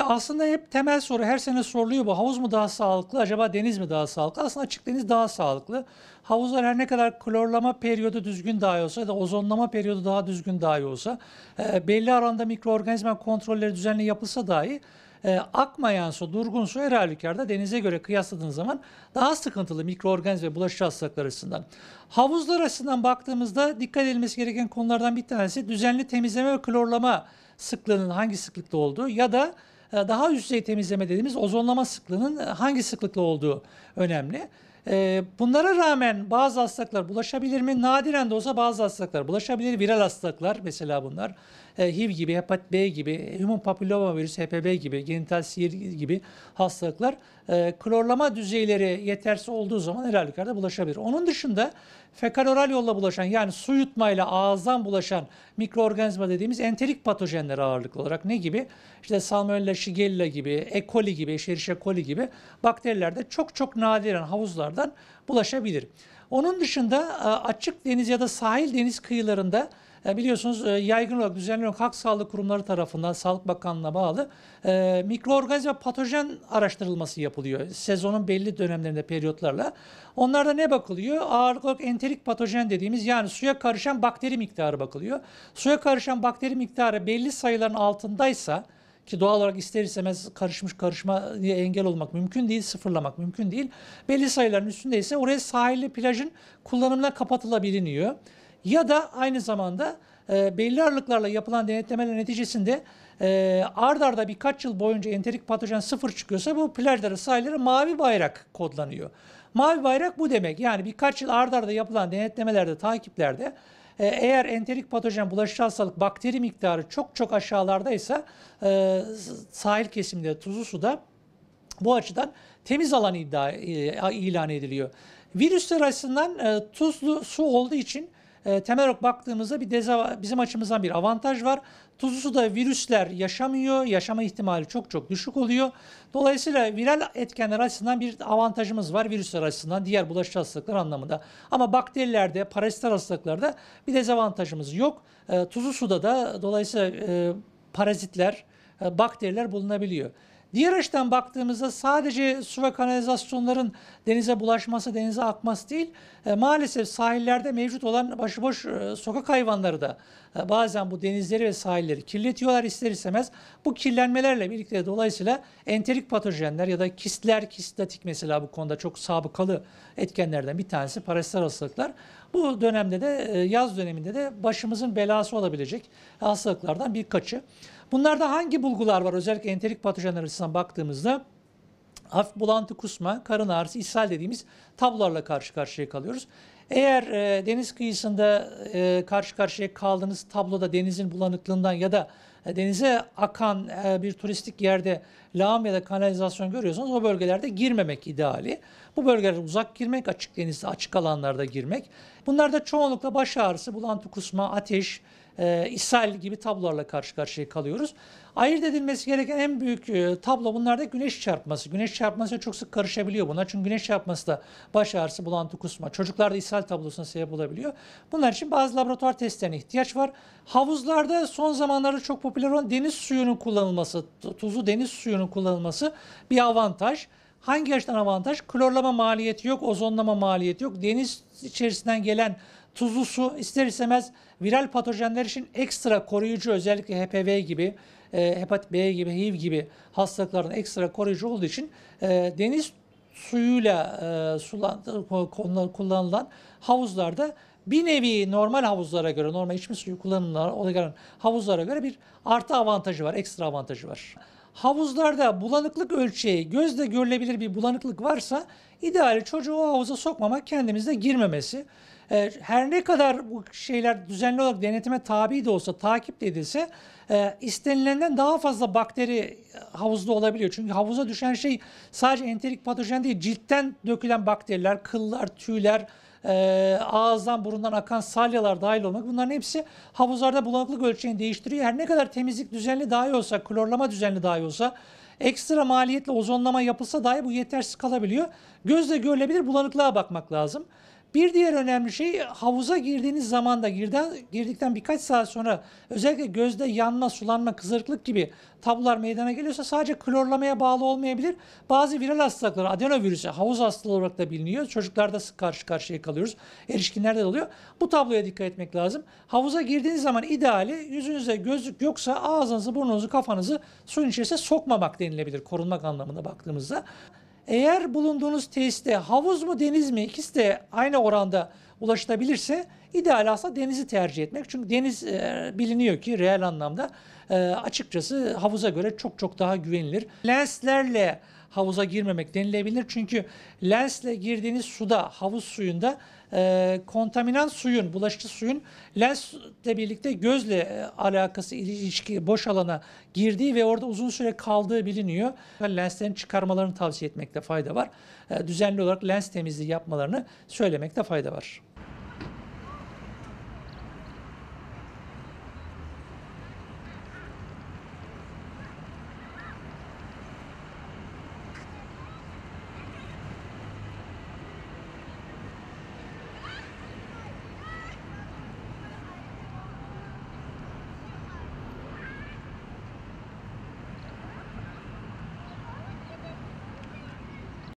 Aslında hep temel soru her sene soruluyor bu. Havuz mu daha sağlıklı acaba deniz mi daha sağlıklı? Aslında açık deniz daha sağlıklı. Havuzlar her ne kadar klorlama periyodu düzgün dahi olsa ya da ozonlama periyodu daha düzgün dahi olsa e, belli aranda mikroorganizma kontrolleri düzenli yapılsa dahi e, akmayan su, durgun su her halükarda denize göre kıyasladığınız zaman daha sıkıntılı mikroorganizma ve bulaşıcı hastalıklar açısından. Havuzlar açısından baktığımızda dikkat edilmesi gereken konulardan bir tanesi düzenli temizleme ve klorlama sıklığının hangi sıklıkta olduğu ya da e, daha üst düzey temizleme dediğimiz ozonlama sıklığının e, hangi sıklıkla olduğu önemli. E, bunlara rağmen bazı hastalıklar bulaşabilir mi? Nadiren de olsa bazı hastalıklar bulaşabilir. Viral hastalıklar mesela bunlar. E, HIV gibi, hepatit B gibi, human papilloma virüsü HPV gibi, genital sihir gibi hastalıklar e, klorlama düzeyleri yetersiz olduğu zaman her bulaşabilir. Onun dışında fekal oral yolla bulaşan yani su yutmayla ağızdan bulaşan mikroorganizma dediğimiz enterik patojenler ağırlıklı olarak ne gibi? İşte Salmonella, Shigella gibi, E. coli gibi, Escherichia coli gibi bakterilerde çok çok nadiren havuzlardan bulaşabilir. Onun dışında e, açık deniz ya da sahil deniz kıyılarında e, biliyorsunuz e, yaygın olarak düzenli olarak halk sağlık kurumları tarafından Sağlık Bakanlığı'na bağlı e, mikroorganizma patojen araştırılması yapılıyor. Sezonun belli dönemlerinde periyotlarla. Onlarda ne bakılıyor? Ağırlık olarak enterik patojen dediğimiz yani suya karışan bakteri miktarı bakılıyor. Suya karışan bakteri miktarı belli sayıların altındaysa ki doğal olarak ister istemez karışmış karışma diye engel olmak mümkün değil, sıfırlamak mümkün değil. Belli sayıların üstündeyse oraya sahilli plajın kullanımına kapatılabiliniyor ya da aynı zamanda e, belli aralıklarla yapılan denetlemeler neticesinde e, ard arda birkaç yıl boyunca enterik patojen sıfır çıkıyorsa bu plajlara sahillere mavi bayrak kodlanıyor. Mavi bayrak bu demek yani birkaç yıl ard arda yapılan denetlemelerde, takiplerde e, eğer enterik patojen bulaşıcı hastalık bakteri miktarı çok çok aşağılardaysa e, sahil kesimde tuzlu suda bu açıdan temiz alan iddia, e, ilan ediliyor. Virüsler açısından e, tuzlu su olduğu için e, temel olarak baktığımızda bir deza, bizim açımızdan bir avantaj var. Tuzlu suda virüsler yaşamıyor. Yaşama ihtimali çok çok düşük oluyor. Dolayısıyla viral etkenler açısından bir avantajımız var virüsler açısından diğer bulaşıcı hastalıklar anlamında. Ama bakterilerde, parazitler hastalıklarda bir dezavantajımız yok. E, tuzlu suda da dolayısıyla e, parazitler, e, bakteriler bulunabiliyor. Diğer açıdan baktığımızda sadece su ve kanalizasyonların denize bulaşması, denize akması değil, e, maalesef sahillerde mevcut olan başıboş e, sokak hayvanları da e, bazen bu denizleri ve sahilleri kirletiyorlar ister istemez. Bu kirlenmelerle birlikte dolayısıyla enterik patojenler ya da kistler, kistatik mesela bu konuda çok sabıkalı etkenlerden bir tanesi parasitler hastalıklar. Bu dönemde de e, yaz döneminde de başımızın belası olabilecek hastalıklardan birkaçı. Bunlarda hangi bulgular var? Özellikle enterik patojenler açısından baktığımızda hafif bulantı, kusma, karın ağrısı, ishal dediğimiz tablolarla karşı karşıya kalıyoruz. Eğer e, deniz kıyısında e, karşı karşıya kaldığınız tabloda denizin bulanıklığından ya da e, denize akan e, bir turistik yerde lağım ya da kanalizasyon görüyorsanız o bölgelerde girmemek ideali. Bu bölgelerde uzak girmek, açık denizde açık alanlarda girmek. Bunlarda çoğunlukla baş ağrısı, bulantı, kusma, ateş, e, ee, ishal gibi tablolarla karşı karşıya kalıyoruz. Ayırt edilmesi gereken en büyük e, tablo bunlarda güneş çarpması. Güneş çarpması çok sık karışabiliyor buna. Çünkü güneş çarpması da baş ağrısı, bulantı, kusma. Çocuklarda ishal tablosuna sebep olabiliyor. Bunlar için bazı laboratuvar testlerine ihtiyaç var. Havuzlarda son zamanlarda çok popüler olan deniz suyunun kullanılması, tuzu deniz suyunun kullanılması bir avantaj. Hangi açıdan avantaj? Klorlama maliyeti yok, ozonlama maliyeti yok. Deniz içerisinden gelen Tuzlu su ister istemez viral patojenler için ekstra koruyucu özellikle HPV gibi, e, hepat B gibi, HIV gibi hastalıkların ekstra koruyucu olduğu için e, deniz suyuyla e, sulandı, kullanılan havuzlarda bir nevi normal havuzlara göre, normal içme suyu kullanılan havuzlara göre bir artı avantajı var, ekstra avantajı var. Havuzlarda bulanıklık ölçeği, gözle görülebilir bir bulanıklık varsa ideali çocuğu o havuza sokmamak, kendimizde girmemesi. Ee, her ne kadar bu şeyler düzenli olarak denetime tabi de olsa, takip de edilse e, istenilenden daha fazla bakteri e, havuzda olabiliyor. Çünkü havuza düşen şey sadece enterik patojen değil, ciltten dökülen bakteriler, kıllar, tüyler, e, ağızdan burundan akan salyalar dahil olmak bunların hepsi havuzlarda bulanıklık ölçeğini değiştiriyor. Her ne kadar temizlik düzenli dahi olsa, klorlama düzenli dahi olsa ekstra maliyetle ozonlama yapılsa dahi bu yetersiz kalabiliyor. Gözle görülebilir bulanıklığa bakmak lazım. Bir diğer önemli şey havuza girdiğiniz zaman da girden, girdikten birkaç saat sonra özellikle gözde yanma, sulanma, kızarıklık gibi tablolar meydana geliyorsa sadece klorlamaya bağlı olmayabilir. Bazı viral hastalıklar adenovirüse havuz hastalığı olarak da biliniyor. Çocuklarda sık karşı karşıya kalıyoruz. Erişkinlerde de oluyor. Bu tabloya dikkat etmek lazım. Havuza girdiğiniz zaman ideali yüzünüze gözlük yoksa ağzınızı, burnunuzu, kafanızı suyun içerisine sokmamak denilebilir korunmak anlamında baktığımızda. Eğer bulunduğunuz tesiste havuz mu deniz mi ikisi de aynı oranda ulaşılabilirse ideal aslında denizi tercih etmek. Çünkü deniz e, biliniyor ki reel anlamda e, açıkçası havuza göre çok çok daha güvenilir. Lenslerle havuza girmemek denilebilir. Çünkü lensle girdiğiniz suda, havuz suyunda e, kontaminan suyun, bulaşıcı suyun lensle birlikte gözle e, alakası, ilişki, boş alana girdiği ve orada uzun süre kaldığı biliniyor. Lenslerin çıkarmalarını tavsiye etmekte fayda var. E, düzenli olarak lens temizliği yapmalarını söylemekte fayda var.